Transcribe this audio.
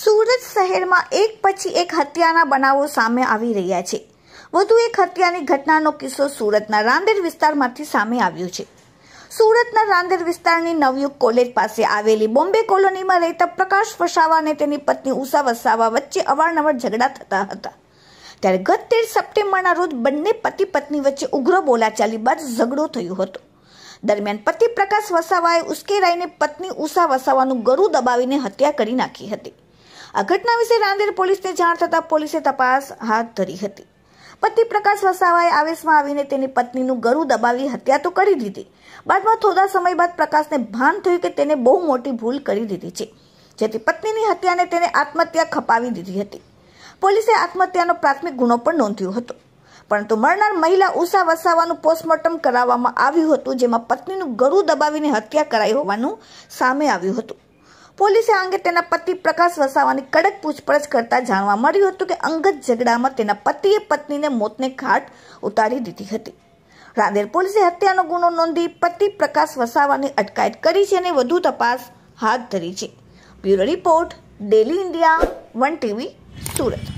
સુરત શહેરમાં એક પછી એક હત્યાના બનાવો સામે આવી રહ્યા છે વધુ એક હત્યાની ઘટનાનો કિસ્સો સુરતના રાંદેર વિસ્તારમાંથી સામે આવ્યો છે સુરતના રાંદેર વિસ્તારની નવયુગ કોલેજ પાસે આવેલી બોમ્બે કોલોનીમાં રહેતા પ્રકાશ વસાવા અને તેની પત્ની ઉષા વસાવા વચ્ચે અવારનવાર ઝઘડા થતા હતા ત્યારે ગત તેર સપ્ટેમ્બરના રોજ બંને પતિ પત્ની વચ્ચે ઉગ્ર બોલાચાલી બાદ ઝઘડો થયો હતો દરમિયાન પતિ પ્રકાશ વસાવાએ ઉશ્કેરાઈને પત્ની ઉષા વસાવાનું ગરું દબાવીને હત્યા કરી નાખી હતી આ ઘટના વિશે રાંદેર પોલીસને જાણ થતાં પોલીસે તપાસ હાથ ધરી હતી પતિ પ્રકાશ વસાવાએ આવેશમાં આવીને તેની પત્નીનું ગરું દબાવી હત્યા તો કરી દીધી બાદમાં થોડા સમય બાદ પ્રકાશને ભાન થયું કે તેને બહુ મોટી ભૂલ કરી દીધી છે જેથી પત્નીની હત્યાને તેને આત્મહત્યા ખપાવી દીધી હતી પોલીસે આત્મહત્યાનો પ્રાથમિક ગુનો પણ નોંધ્યો હતો પરંતુ મરનાર મહિલા ઉષા વસાવાનું પોસ્ટમોર્ટમ કરાવવામાં આવ્યું હતું જેમાં પત્નીનું ગરું દબાવીને હત્યા કરાઈ હોવાનું સામે આવ્યું હતું પોલીસે અંગે તેના પતિ પ્રકાશ વસાવાની કડક પૂછપરછ કરતા જાણવા મળ્યું હતું કે અંગત ઝઘડામાં તેના પતિએ પત્નીને મોતને ઘાટ ઉતારી દીધી હતી રાંદેર પોલીસે હત્યાનો ગુનો નોંધી પતિ પ્રકાશ વસાવાની અટકાયત કરી છે અને વધુ તપાસ હાથ ધરી છે bureau report daily India one TV Surat